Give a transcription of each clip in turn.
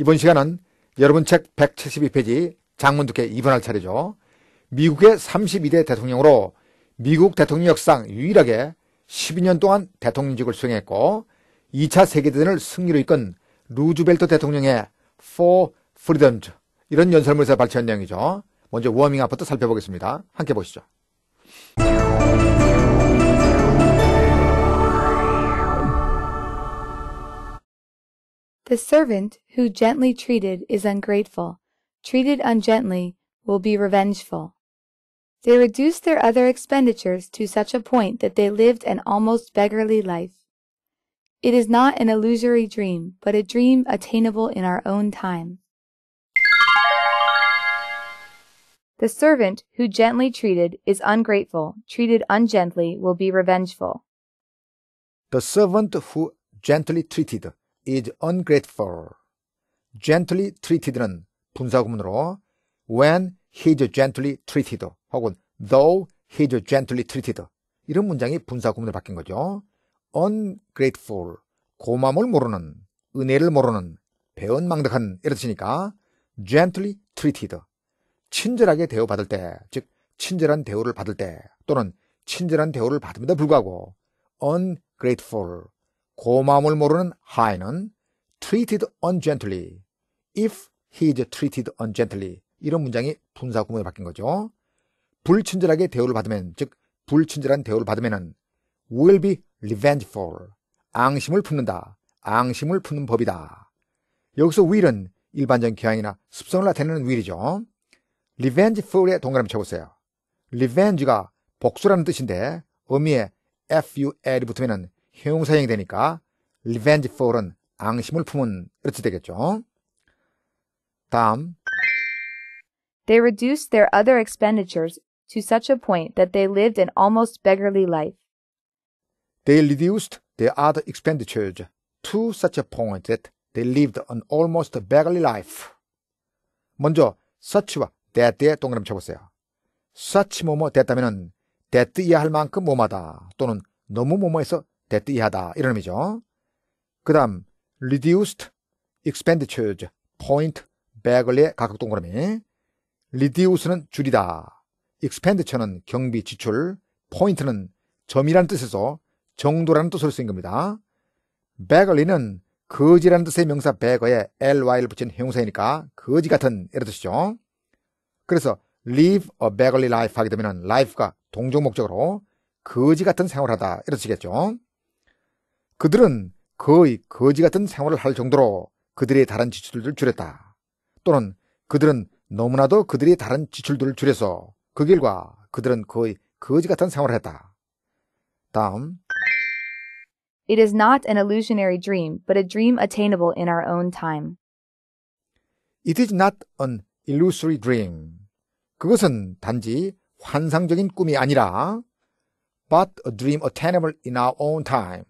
이번 시간은 여러분 책 172페이지 장문 두께 2번할 차례죠. 미국의 32대 대통령으로 미국 대통령 역상 유일하게 12년 동안 대통령직을 수행했고 2차 세계대전을 승리로 이끈 루즈벨트 대통령의 For Freedom 이런 연설문에서 발췌한 내용이죠. 먼저 워밍업부터 살펴보겠습니다. 함께 보시죠. The servant who gently treated is ungrateful, treated ungently will be revengeful. They reduced their other expenditures to such a point that they lived an almost beggarly life. It is not an illusory dream, but a dream attainable in our own time. The servant who gently treated is ungrateful, treated ungently will be revengeful. The servant who gently treated is ungrateful. gently treated는 분사구문으로 when he's gently treated 혹은 though he's gently treated 이런 문장이 분사구문으로 바뀐 거죠. ungrateful 고마움을 모르는 은혜를 모르는 배은망덕한 이런 뜻이니까 gently treated 친절하게 대우받을 때 즉 친절한 대우를 받을 때 또는 친절한 대우를 받음에도 불구하고 ungrateful 고마움을 모르는 하인은 treated ungently, if he is treated ungently 이런 문장이 분사 구문에 바뀐 거죠. 불친절하게 대우를 받으면 즉 불친절한 대우를 받으면은 will be revengeful, 앙심을 품는다, 앙심을 품는 법이다. 여기서 will은 일반적인 경향이나 습성을 나타내는 will이죠. revengeful의 동그라미 쳐보세요. revenge가 복수라는 뜻인데 의미에 f u l이 붙으면은 형용사형이 되니까 revenge for은 앙심을 품은 이렇게 되겠죠. 다음 They reduced their other expenditures to such a point that they lived an almost beggarly life. They reduced their other expenditures to such a point that they lived an almost beggarly life. 먼저 such와 that의 동그라미 쳐보세요. such 뭐뭐 됐다면은 that 이해할 만큼 뭐마다 또는 너무 뭐뭐해서 대뜨이하다 이런 의미죠. 그 다음 reduced expenditures point back의 가격 동그라미 reduce는 줄이다 expenditure는 경비 지출 point는 점이라는 뜻에서 정도라는 뜻으로 쓰인 겁니다. b a c k y 는 거지라는 뜻의 명사 beg어에 ly를 붙인 형용사이니까 거지 같은 이런 뜻이죠. 그래서 live a beggarly life 하게 되면 life가 동종 목적으로 거지 같은 생활하다 을 이런 뜻이겠죠. 그들은 거의 거지 같은 생활을 할 정도로 그들의 다른 지출들을 줄였다. 또는 그들은 너무나도 그들의 다른 지출들을 줄여서 그 결과 그들은 거의 거지 같은 생활을 했다. 다음 It is not an illusionary dream, but a dream attainable in our own time. It is not an illusory dream. 그것은 단지 환상적인 꿈이 아니라 but a dream attainable in our own time.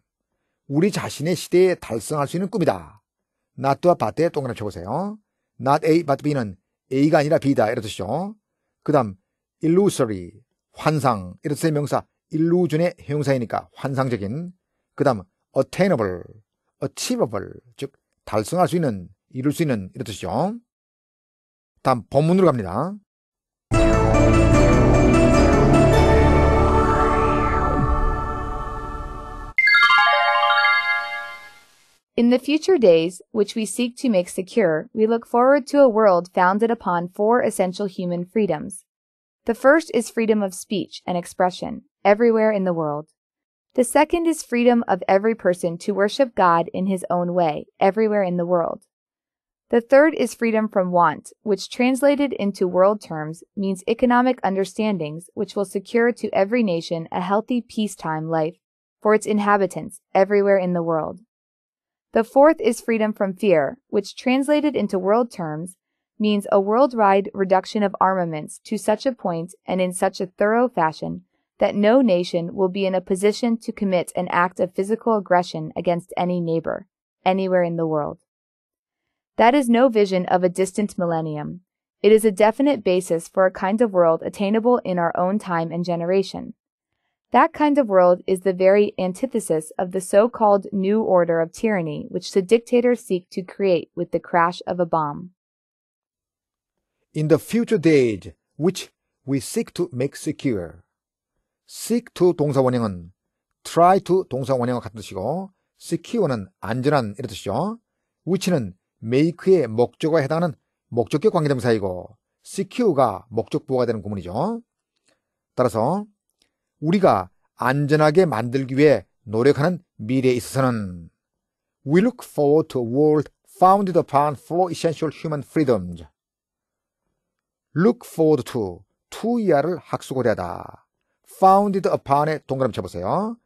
우리 자신의 시대에 달성할 수 있는 꿈이다. not와 but에 동그라미 쳐보세요. not A, but B는 A가 아니라 B다. 이런 뜻이죠. 그 다음, illusory, 환상. 이런 뜻의 명사, illusion의 형용사이니까 환상적인. 그 다음, attainable, achievable, 즉, 달성할 수 있는, 이룰 수 있는, 이런 뜻이죠. 다음, 본문으로 갑니다. In the future days, which we seek to make secure, we look forward to a world founded upon four essential human freedoms. The first is freedom of speech and expression, everywhere in the world. The second is freedom of every person to worship God in his own way, everywhere in the world. The third is freedom from want, which translated into world terms means economic understandings which will secure to every nation a healthy peacetime life for its inhabitants everywhere in the world. The fourth is freedom from fear, which translated into world terms means a worldwide reduction of armaments to such a point and in such a thorough fashion that no nation will be in a position to commit an act of physical aggression against any neighbor, anywhere in the world. That is no vision of a distant millennium. It is a definite basis for a kind of world attainable in our own time and generation. That kind of world is the very antithesis of the so called new order of tyranny which the dictators seek to create with the crash of a bomb. In the future age, which we seek to make secure. seek to 동사원형은 try to 동사원형과 같은 뜻이고 secure는 안전한 이런 뜻이죠. which는 make의 목적과 해당하는 목적격 관계대명사이고 secure가 목적부가 되는 구문이죠. 따라서 우리가 안전하게 만들기 위해 노력하는 미래에 있어서는 We look forward to a world founded upon four essential human freedoms. Look forward to, to 이하를 학수고려하다. founded upon에 동그라미 쳐보세요.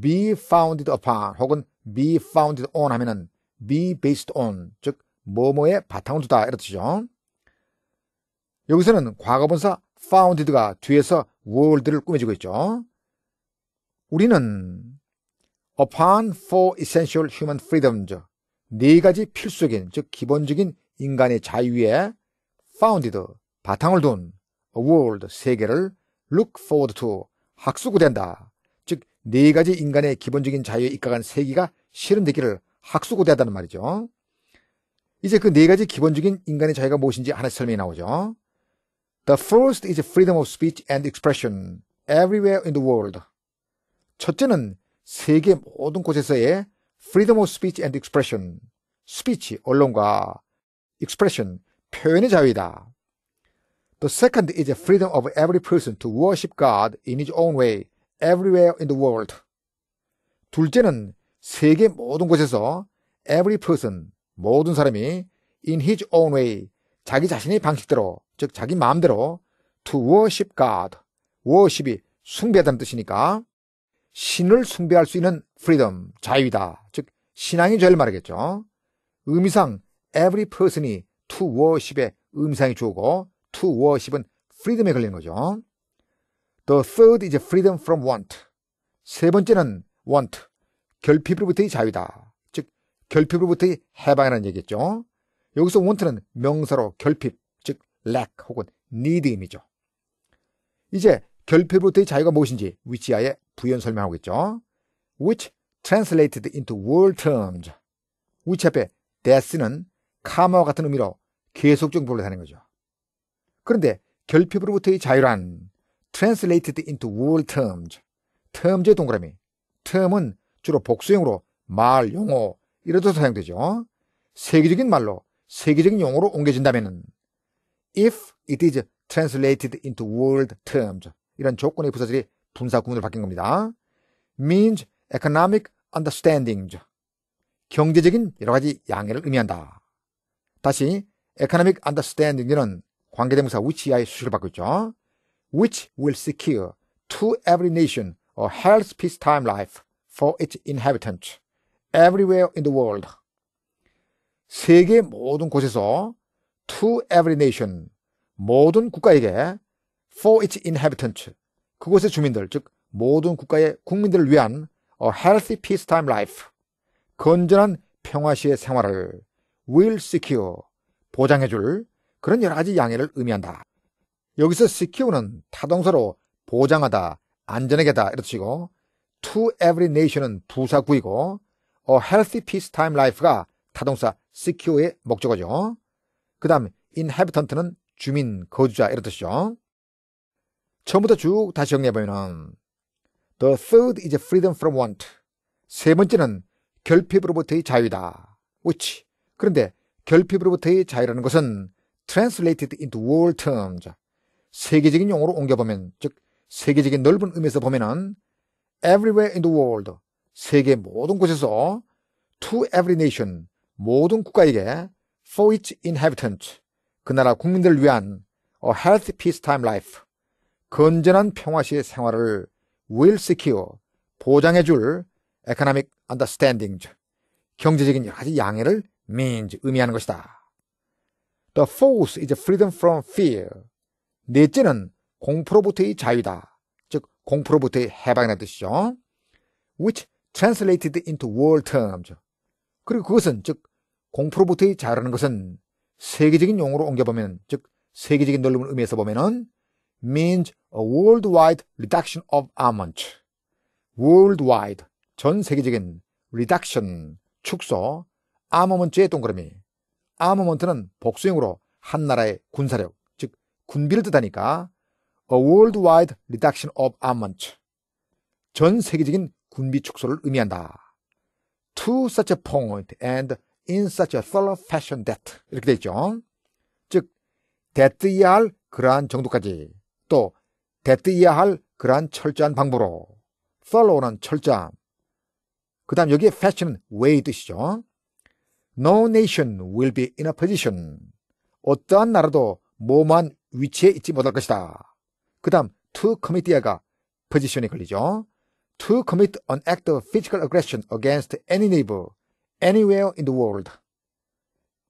be founded upon 혹은 be founded on 하면은 be based on, 즉 뭐뭐에 바탕을 두다 이렇듯이죠. 여기서는 과거분사 파운디드가 뒤에서 w o r 를 꾸며주고 있죠. 우리는 upon four essential human freedoms 네 가지 필수적인 즉 기본적인 인간의 자유에 founded 바탕을 둔 a world 세계를 look forward to 학수구된다. 즉 네 가지 인간의 기본적인 자유에 입각한 세계가 실현되기를 학수구대한다는 말이죠. 이제 그 네 가지 기본적인 인간의 자유가 무엇인지 하나씩 설명이 나오죠. The first is freedom of speech and expression everywhere in the world. 첫째는 세계 모든 곳에서의 freedom of speech and expression, speech, 언론과 expression, 표현의 자유이다. The second is the freedom of every person to worship God in his own way everywhere in the world. 둘째는 세계 모든 곳에서 every person, 모든 사람이 in his own way, 자기 자신의 방식대로, 즉 자기 마음대로 to worship God, worship이 숭배하다는 뜻이니까 신을 숭배할 수 있는 freedom, 자유이다. 즉 신앙의 죄를 말하겠죠. 의미상 every person이 to worship의 의미상이 주고 to worship은 freedom에 걸리는 거죠. The third is freedom from want. 세 번째는 want, 결핍으로부터의 자유다. 즉 결핍으로부터의 해방이라는 얘기겠죠. 여기서 want는 명사로 결핍, 즉 lack 혹은 need임이죠. 이제 결핍으로부터의 자유가 무엇인지 위치하에 부연 설명하고 있죠. which translated into world terms. 위치 앞에 death는 카마와 같은 의미로 계속적인 불러다는 거죠. 그런데 결핍으로부터의 자유란 translated into world terms. terms의 동그라미. term은 주로 복수형으로 말, 용어 이래도 사용되죠. 세계적인 말로 세계적인 용어로 옮겨진다면 if it is translated into world terms 이런 조건의 부사들이 분사 구문으로 바뀐 겁니다. means economic understanding 경제적인 여러 가지 양해를 의미한다. 다시 economic u n d e r s t a n d i n g 는 관계대명사 which의 수식을 받고 있죠. which will secure to every nation a h e a l t h peacetime life for its inhabitants everywhere in the world 세계 모든 곳에서 to every nation 모든 국가에게 for its inhabitant 그곳의 주민들 즉 모든 국가의 국민들을 위한 a healthy peacetime life 건전한 평화시의 생활을 will secure 보장해줄 그런 여러 가지 양해를 의미한다. 여기서 secure는 타동사로 보장하다, 안전하게다 이런 뜻이고 to every nation은 부사구이고 a healthy peacetime life가 타동사 secure의 목적어죠. 그 다음 inhabitant는 주민, 거주자 이런 뜻이죠. 처음부터 쭉 다시 정리해보면 The third is freedom from want. 세 번째는 결핍으로부터의 자유다. which. 그런데 결핍으로부터의 자유라는 것은 translated into world terms. 세계적인 용어로 옮겨보면, 즉, 세계적인 넓은 의미에서 보면은 everywhere in the world. 세계 모든 곳에서 to every nation. 모든 국가에게 for each inhabitant 그 나라 국민들을 위한 a healthy peacetime life 건전한 평화시의 생활을 will secure 보장해 줄 economic understanding 경제적인 여러 가지 양해를 means 의미하는 것이다. The fourth is freedom from fear. 넷째는 공포로부터의 자유다. 즉 공포로부터의 해방이라는 뜻이죠. Which translated into world terms. 그리고 그것은 즉 공포로부터의 자라는 것은 세계적인 용어로 옮겨보면, 즉 세계적인 논리은 의미에서 보면은 means a worldwide reduction of armament. worldwide 전 세계적인 reduction 축소 armament의 동그라미. armament는 복수형으로 한 나라의 군사력, 즉 군비를 뜻하니까 a worldwide reduction of armament. 전 세계적인 군비 축소를 의미한다. To such a point and in such a thorough fashion that 이렇게 돼 있죠. 즉 that 이할 그러한 정도까지 또 that 이할 그러한 철저한 방법으로 thorough는 철저함 그 다음 여기에 fashion은 way 뜻이죠. No nation will be in a position 어떠한 나라도 모만 위치에 있지 못할 것이다. 그 다음 to commit 가 포지션이 걸리죠. to commit an act of physical aggression against any neighbor anywhere in the world.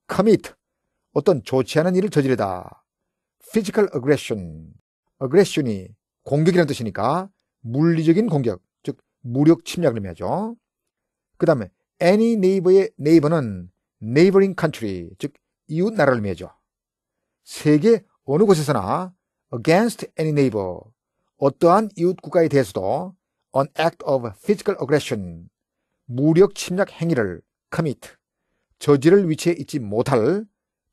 commit 어떤 좋지 않은 일을 저지르다. physical aggression aggression이 공격이라는 뜻이니까 물리적인 공격, 즉 무력 침략을 의미하죠. 그 다음에 any neighbor의 neighbor는 neighboring country, 즉 이웃 나라를 의미하죠. 세계 어느 곳에서나 against any neighbor, 어떠한 이웃 국가에 대해서도 an act of physical aggression, 무력 침략 행위를 커밋, 저지를 위치에 있지 못할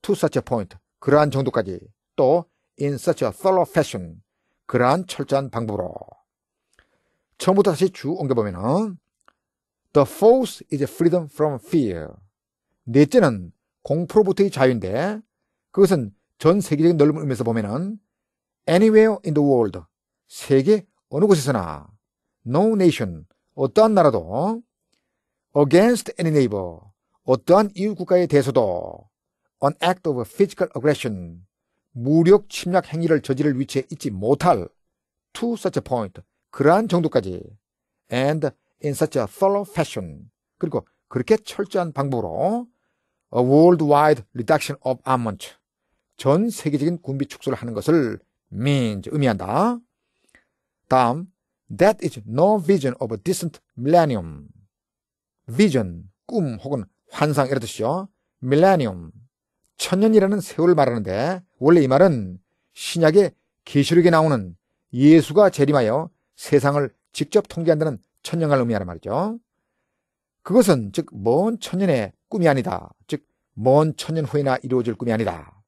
to such a point, 그러한 정도까지 또 in such a thorough fashion, 그러한 철저한 방법으로 처음부터 다시 쭉 옮겨보면 The fourth is freedom from fear. 넷째는 공포로부터의 자유인데 그것은 전 세계적인 넓은 의미에서 보면은 anywhere in the world 세계 어느 곳에서나 no nation 어떠한 나라도 against any neighbor 어떠한 이웃 국가에 대해서도 an act of physical aggression 무력 침략 행위를 저지를 위치에 있지 못할 to such a point 그러한 정도까지 and in such a thorough fashion 그리고 그렇게 철저한 방법으로 a worldwide reduction of armament s 전 세계적인 군비 축소를 하는 것을 means 의미한다. 다음 that is no vision of a distant millennium vision, 꿈 혹은 환상 이런 듯이요 millennium, 천년이라는 세월을 말하는데 원래 이 말은 신약의 계시록에 나오는 예수가 재림하여 세상을 직접 통제한다는 천년을 의미하는 말이죠. 그것은 즉 먼 천년의 꿈이 아니다. 즉 먼 천년 후에나 이루어질 꿈이 아니다.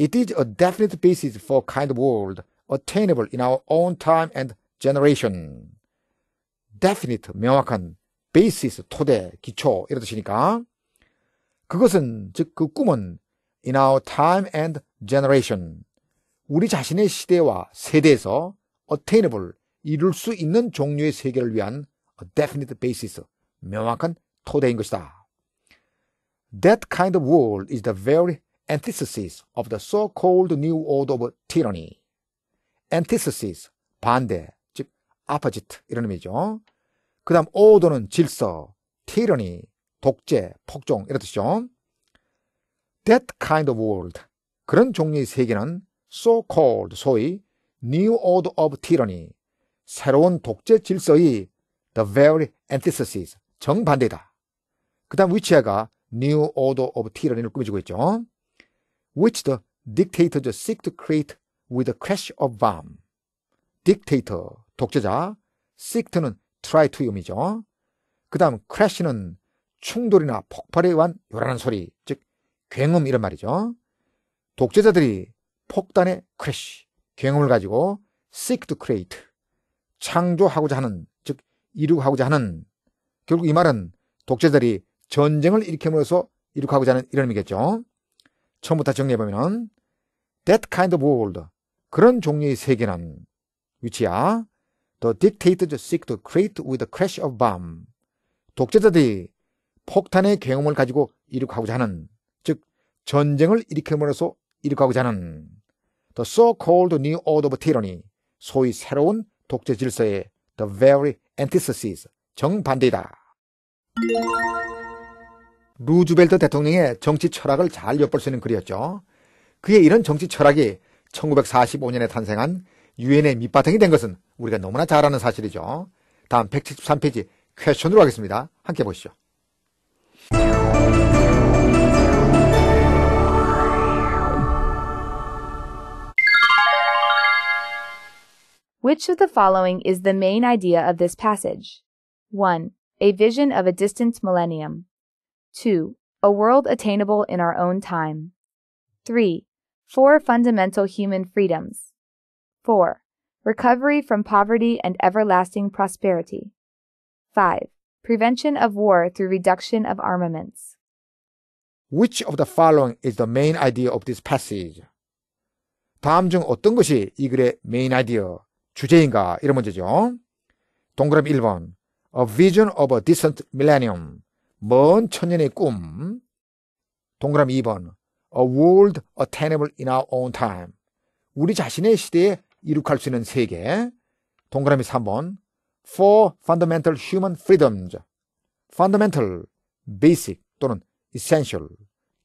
It is a definite basis for kind world attainable in our own time and generation. definite 명확한 베이시스, 토대, 기초 이런 뜻이니까 그것은 즉 그 꿈은 in our time and generation 우리 자신의 시대와 세대에서 attainable 이룰 수 있는 종류의 세계를 위한 a definite basis 명확한 토대인 것이다. That kind of world is the very antithesis of the so-called new order of tyranny. antithesis 반대 즉 opposite 이런 의미죠. 그 다음 오더는 질서, 티러니, 독재, 폭종 이런 뜻이죠. That kind of world 그런 종류의 세계는 so-called 소위 new order of tyranny 새로운 독재 질서의 the very antithesis 정반대다. 그 다음 위치아가 new order of tyranny를 꾸며주고 있죠. which the dictators seek to create with the crash of bomb. Dictator, 독재자, seek는 try to음이죠. 그 다음 crash는 충돌이나 폭발에 의한 요란한 소리, 즉 굉음 이런 말이죠. 독재자들이 폭탄의 크래쉬, 굉음을 가지고 seek to create, 창조하고자 하는, 즉 이룩하고자 하는 결국 이 말은 독재자들이 전쟁을 일으킴으로써 이룩하고자 하는 이런 의미겠죠. 처음부터 정리해보면 that kind of world, 그런 종류의 세계는 위치야 The dictators seek to create with the crash of bomb. 독재자들이 폭탄의 경험을 가지고 이룩하고자 하는, 즉 전쟁을 일으킴으로써 이룩하고자 하는 The so-called new order of tyranny, 소위 새로운 독재 질서의 the very antithesis, 정반대이다. 루즈벨트 대통령의 정치 철학을 잘 엿볼 수 있는 글이었죠. 그의 이런 정치 철학이 1945년에 탄생한 유엔의 밑바탕이 된 것은 우리가 너무나 잘 아는 사실이죠. 다음 173페이지 퀘션으로 함께 보시죠. Which of the following is the main idea of this passage? 1. A vision of a distant millennium. 2. A world attainable in our own time. 3. Four fundamental human freedoms. 4. Recovery from poverty and everlasting prosperity. 5. Prevention of war through reduction of armaments. Which of the following is the main idea of this passage? 다음 중 어떤 것이 이 글의 메인 아이디어, 주제인가? 이런 문제죠. 동그람 1번. A vision of a distant millennium. 먼 천년의 꿈. 동그람 2번. A world attainable in our own time. 우리 자신의 시대에 이룩할 수 있는 세계. 동그라미 3번. Four fundamental human freedoms. fundamental, basic 또는 essential.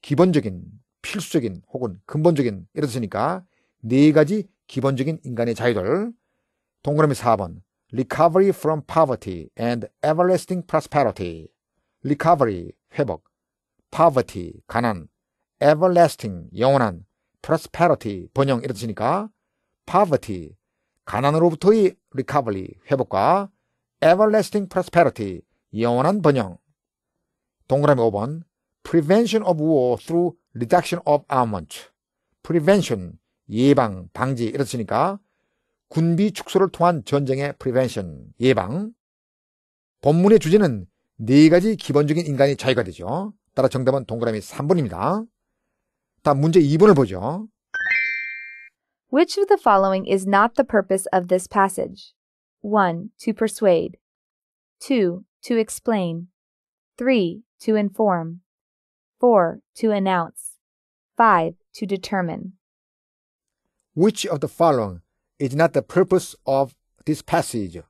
기본적인, 필수적인 혹은 근본적인 이렇으니까 네 가지 기본적인 인간의 자유들. 동그라미 4번. recovery from poverty and everlasting prosperity. recovery, 회복. poverty, 가난. everlasting, 영원한. prosperity, 번영 이렇으니까 poverty, 가난으로부터의 recovery, 회복과 everlasting prosperity, 영원한 번영. 동그라미 5번 prevention of war through reduction of armament. prevention, 예방, 방지 이렇으니까 군비 축소를 통한 전쟁의 prevention, 예방. 본문의 주제는 네 가지 기본적인 인간의 자유가 되죠. 따라 정답은 동그라미 3번입니다. 다음 문제 2번을 보죠. Which of the following is not the purpose of this passage? 1. To persuade. 2. To explain. 3. To inform. 4. To announce. 5. To determine. Which of the following is not the purpose of this passage?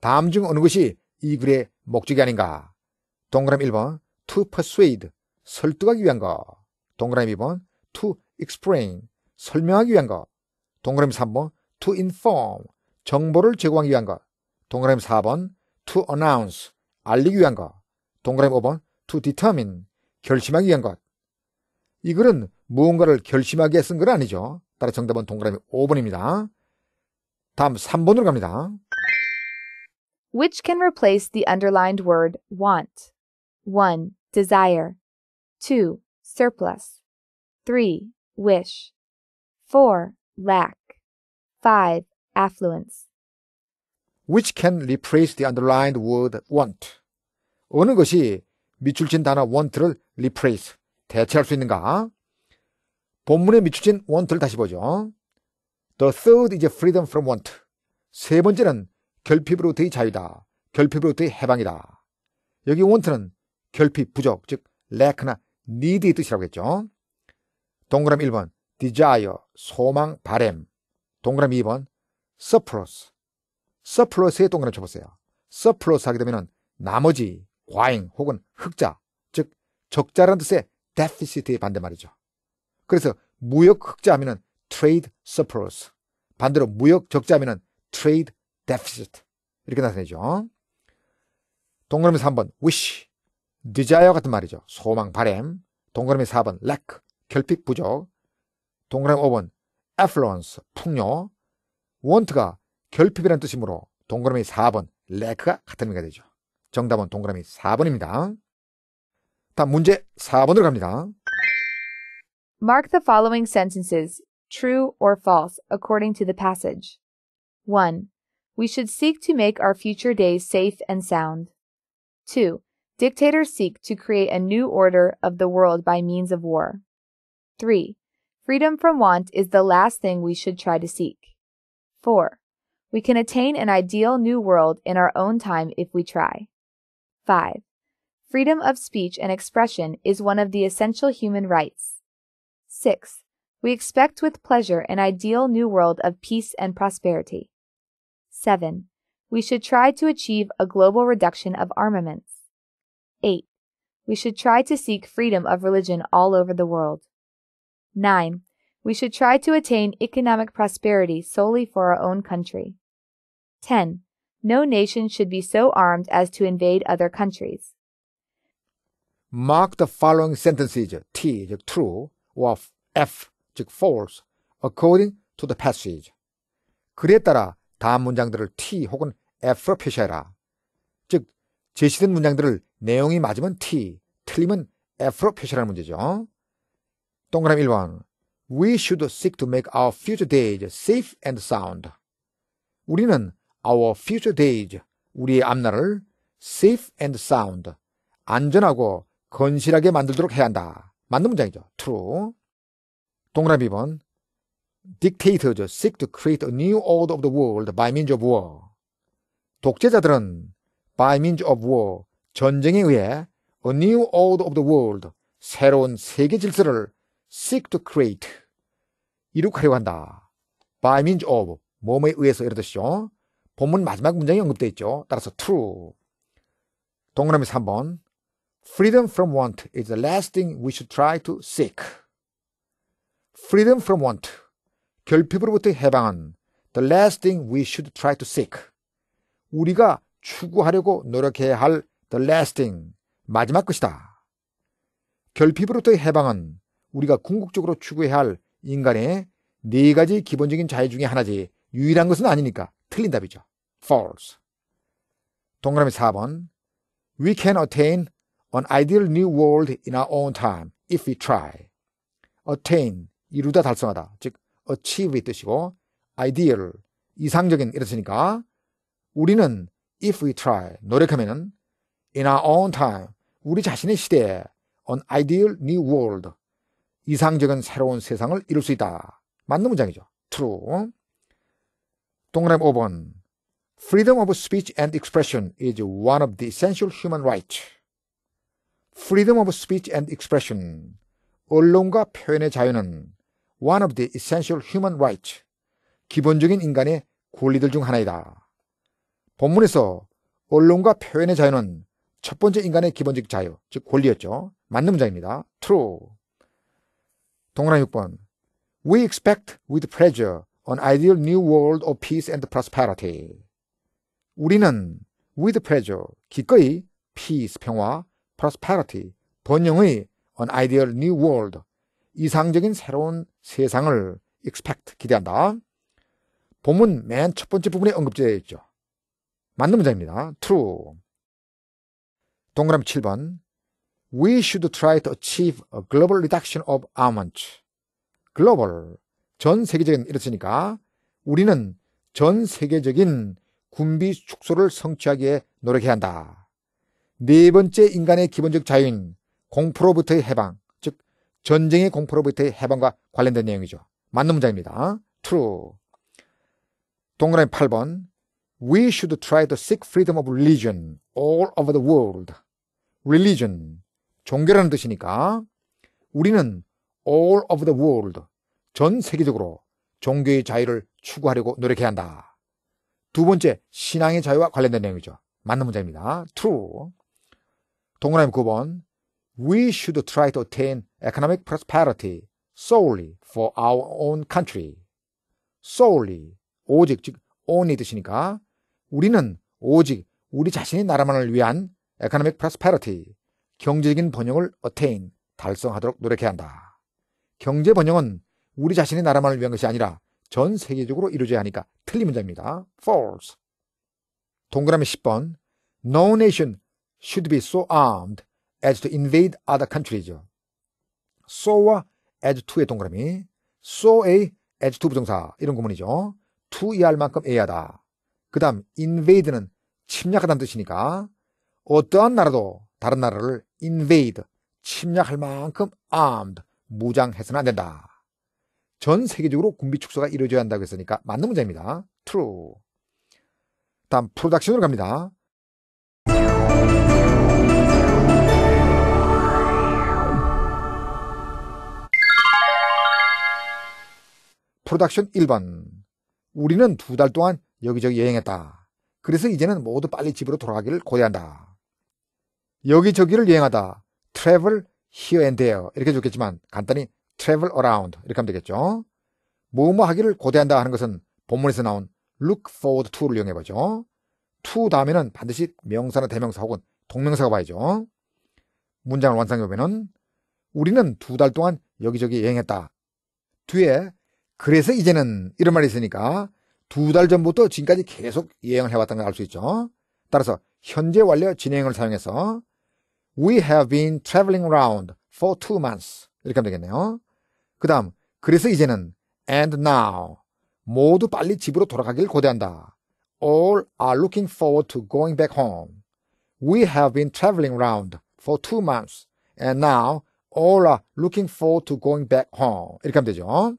다음 중 어느 것이 이 글의 목적이 아닌가? 동그라미 1번 to persuade 설득하기 위한 것. 동그라미 2번 to explain 설명하기 위한 것. 동그라미 3번 to inform 정보를 제공하기 위한 것. 동그라미 4번 to announce 알리기 위한 것. 동그라미 5번 to determine 결심하기 위한 것. 이 글은 무언가를 결심하게에쓴건 아니죠. 따라 정답은 동그라미 5번입니다. 다음 3번으로 갑니다. Which can replace the underlined word want? 1. Desire. 2. Surplus. 3. Wish. 4. Lack 5. Affluence which can replace the underlined word want. 어느 것이 밑줄친 단어 want를 replace, 대체할 수 있는가? 본문에 밑줄친 want를 다시 보죠. The third is freedom from want. 세 번째는 결핍으로부터의 자유다. 결핍으로부터의 해방이다. 여기 want는 결핍, 부족, 즉 lack나 need의 뜻이라고 했죠. 동그라미 1번. desire, 소망, 바램. 동그라미 2번, surplus. surplus에 동그라미 쳐보세요. surplus 하게 되면 나머지, 과잉 혹은 흑자, 즉 적자라는 뜻의 deficit의 반대말이죠. 그래서 무역 흑자 하면은 trade surplus. 반대로 무역 적자 하면은 trade deficit. 이렇게 나타내죠. 동그라미 3번 wish, desire 같은 말이죠. 소망, 바램. 동그라미 4번 lack, 결핍, 부족. 동그라미 5번 affluence 풍요 want가 결핍이라는 뜻이므로 동그라미 4번 lack가 같은 의미가 되죠. 정답은 동그라미 4번입니다. 다음 문제 4번으로 갑니다. Mark the following sentences true or false according to the passage. 1. We should seek to make our future days safe and sound. 2. Dictators seek to create a new order of the world by means of war. 3. Freedom from want is the last thing we should try to seek. 4. We can attain an ideal new world in our own time if we try. 5. Freedom of speech and expression is one of the essential human rights. 6. We expect with pleasure an ideal new world of peace and prosperity. 7. We should try to achieve a global reduction of armaments. 8. We should try to seek freedom of religion all over the world. 9. We should try to attain economic prosperity solely for our own country. 10. No nation should be so armed as to invade other countries. Mark the following sentences T true or F false according to the passage. 그에 따라 다음 문장들을 T 혹은 F로 표시해라. 즉, 제시된 문장들을 내용이 맞으면 T, 틀리면 F로 표시하는 문제죠. 동그람 1번. We should seek to make our future days safe and sound. 우리는 our future days, 우리의 앞날을 safe and sound, 안전하고 건실하게 만들도록 해야 한다. 맞는 문장이죠. true. 동그라미 2번. dictators seek to create a new order of the world by means of war. 독재자들은 by means of war, 전쟁에 의해 a new order of the world, 새로운 세계 질서를 seek to create 이룩하려고 한다. by means of 몸에 의해서 이러듯이요 본문 마지막 문장이 언급되어 있죠. 따라서 true. 동그라미 3번 freedom from want is the last thing we should try to seek. freedom from want 결핍으로부터 해방은 the last thing we should try to seek. 우리가 추구하려고 노력해야 할 the last thing 마지막 것이다. 결핍으로부터 해방은 우리가 궁극적으로 추구해야 할 인간의 네 가지 기본적인 자유 중의 하나지 유일한 것은 아니니까 틀린 답이죠. false. 동그라미 4번 We can attain an ideal new world in our own time if we try. attain, 이루다 달성하다, 즉 achieve의 뜻이고 ideal, 이상적인 이랬으니까 우리는 if we try, 노력하면은 in our own time, 우리 자신의 시대에 an ideal new world, 이상적인 새로운 세상을 이룰 수 있다. 맞는 문장이죠. True. 동그라미 5번. Freedom of speech and expression is one of the essential human rights. Freedom of speech and expression. 언론과 표현의 자유는 one of the essential human rights. 기본적인 인간의 권리들 중 하나이다. 본문에서 언론과 표현의 자유는 첫 번째 인간의 기본적 자유, 즉 권리였죠. 맞는 문장입니다. True. 동그라미 6번. We expect with pleasure an ideal new world of peace and prosperity. 우리는 with pleasure 기꺼이 peace 평화, prosperity 번영의 an ideal new world 이상적인 새로운 세상을 expect 기대한다. 본문 맨 첫 번째 부분에 언급되어 있죠. 맞는 문장입니다. true. 동그라미 7번. We should try to achieve a global reduction of armament. global. 전 세계적인 이렇으니까 우리는 전 세계적인 군비 축소를 성취하기 위해 노력해야 한다. 네 번째 인간의 기본적 자유인 공포로부터의 해방, 즉 전쟁의 공포로부터의 해방과 관련된 내용이죠. 맞는 문장입니다. True. 동그라미 8번 We should try to seek freedom of religion all over the world. Religion, 종교라는 뜻이니까 우리는 all of the world 전 세계적으로 종교의 자유를 추구하려고 노력해야 한다. 두 번째 신앙의 자유와 관련된 내용이죠. 맞는 문제입니다. true 동그라미 9번 We should try to attain economic prosperity solely for our own country. solely 오직 즉 only 뜻이니까 우리는 오직 우리 자신의 나라만을 위한 economic prosperity 경제적인 번영을 어테인, 달성하도록 노력해야 한다. 경제 번영은 우리 자신의 나라만을 위한 것이 아니라 전 세계적으로 이루어져야 하니까 틀린 문제입니다. false. 동그라미 10번 No nation should be so armed as to invade other countries. so와 as to의 동그라미 so a as to 부정사 이런 구문이죠. to 이할 만큼 a하다. 그 다음 invade는 침략하다는 뜻이니까 어떠한 나라도 다른 나라를 인베이드 침략할 만큼 암 r 무장해서는 안 된다. 전 세계적으로 군비 축소가 이루어져야 한다고 했으니까 맞는 문제입니다. true. 다음 프로덕션으로 갑니다. 프로덕션 1번. 우리는 두 달 동안 여기저기 여행했다. 그래서 이제는 모두 빨리 집으로 돌아가기를 고대한다. 여기저기를 여행하다. travel here and there. 이렇게 좋겠지만 간단히 travel around. 이렇게 하면 되겠죠. 뭐뭐 하기를 고대한다 하는 것은 본문에서 나온 look forward to를 이용해보죠. to 다음에는 반드시 명사나 대명사 혹은 동명사가 봐야죠. 문장을 완성해보면 우리는 두 달 동안 여기저기 여행했다. 뒤에 그래서 이제는 이런 말이 있으니까 두 달 전부터 지금까지 계속 여행을 해왔다는 걸 알 수 있죠. 따라서 현재 완료 진행을 사용해서 We have been traveling around for two months. 이렇게 하면 되겠네요. 그 다음, 그래서 이제는 and now 모두 빨리 집으로 돌아가길 고대한다. All are looking forward to going back home. We have been traveling around for two months and now all are looking forward to going back home. 이렇게 하면 되죠.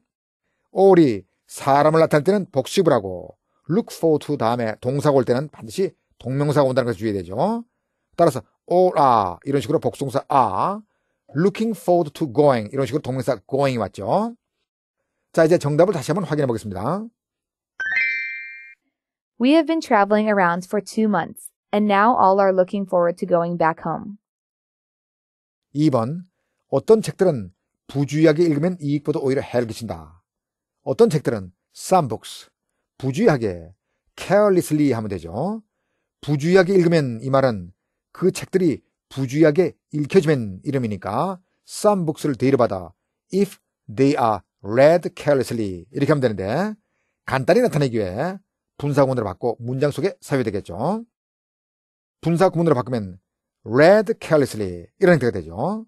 all이 사람을 나타낼 때는 복식을 하고 look forward to 다음에 동사가 올 때는 반드시 동명사가 온다는 것을 주의해야 되죠. 따라서 오라 이런 식으로 복송사 아 looking forward to going 이런 식으로 동명사 going이 왔죠. 자, 이제 정답을 다시 한번 확인해 보겠습니다. We have been traveling around for two months, and now all are looking forward to going back home. 2번. 어떤 책들은 부주의하게 읽으면 이익보다 오히려 해를 끼친다. 어떤 책들은 some books, 부주의하게, carelessly 하면 되죠. 부주의하게 읽으면 이 말은 그 책들이 부주의하게 읽혀지면 이름이니까 some books를 대의받아 if they are read carelessly 이렇게 하면 되는데 간단히 나타내기 위해 분사구문으로 바꿔 문장 속에 사유되겠죠. 분사구문으로 바꾸면 read carelessly 이런 형태가 되죠.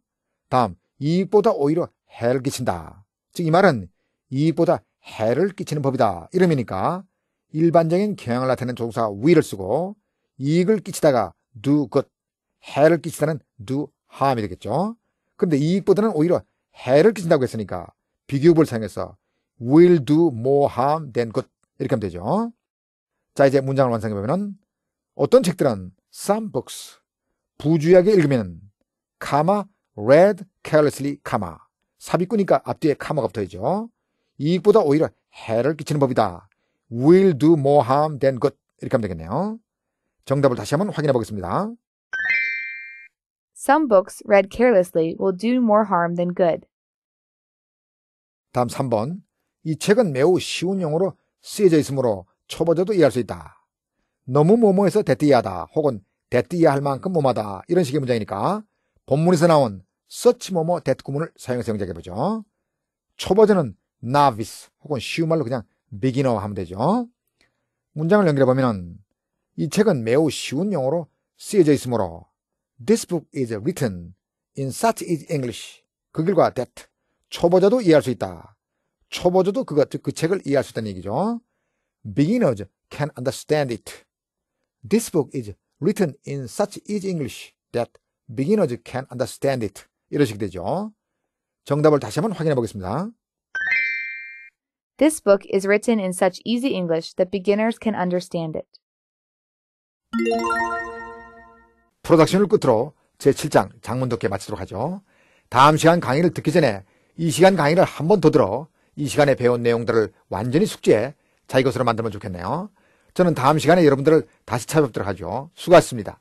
다음 이익보다 오히려 해를 끼친다. 즉 이 말은 이익보다 해를 끼치는 법이다. 이름이니까 일반적인 경향을 나타내는 조사 위를 쓰고 이익을 끼치다가 do good 해를 끼치다는 do harm이 되겠죠. 그런데 이익보다는 오히려 해를 끼친다고 했으니까 비교부를 사용해서 will do more harm than good 이렇게 하면 되죠. 자 이제 문장을 완성해 보면은 어떤 책들은 some books 부주의하게 읽으면 카마 read carelessly comma 삽입구니까 앞뒤에 카마가 붙어야죠. 이익보다 오히려 해를 끼치는 법이다. will do more harm than good 이렇게 하면 되겠네요. 정답을 다시 한번 확인해 보겠습니다. Some books read carelessly will do more harm than good. 다음 3번. 이 책은 매우 쉬운 용어로 쓰여져 있으므로 초보자도 이해할 수 있다. 너무 뭐뭐해서 대띠하다 혹은 대띠야 할 만큼 뭐마다 이런 식의 문장이니까 본문에서 나온 서치 뭐뭐 대트 구문을 사용해서 영작해보죠. 초보자는 novice 혹은 쉬운 말로 그냥 beginner 하면 되죠. 문장을 연결해보면 이 책은 매우 쉬운 용어로 쓰여져 있으므로 This book is written in such is English. 그 결과 that 초보자도 이해할 수 있다. 초보자도 그그 책을 이해할 수 있다는 얘기죠. Beginners can understand it. This book is written in such is English that beginners can understand it. 이런 식이 되죠. 정답을 다시 한번 확인해 보겠습니다. This book is written in such easy English that beginners can understand it. 프로덕션을 끝으로 제7장 장문독게 마치도록 하죠. 다음 시간 강의를 듣기 전에 이 시간 강의를 한 번 더 들어 이 시간에 배운 내용들을 완전히 숙지해 자기 것으로 만들면 좋겠네요. 저는 다음 시간에 여러분들을 다시 찾아뵙도록 하죠. 수고하셨습니다.